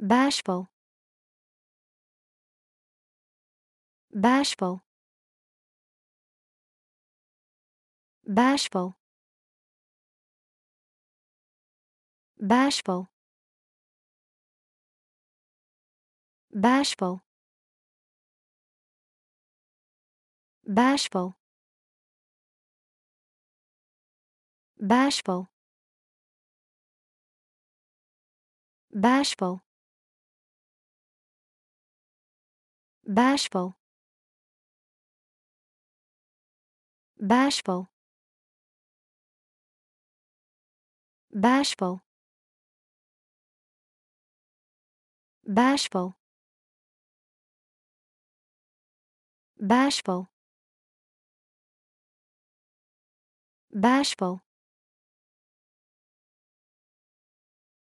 bashful bashful bashful bashful bashful bashful bashful bashful bashful bashful bashful bashful bashful bashful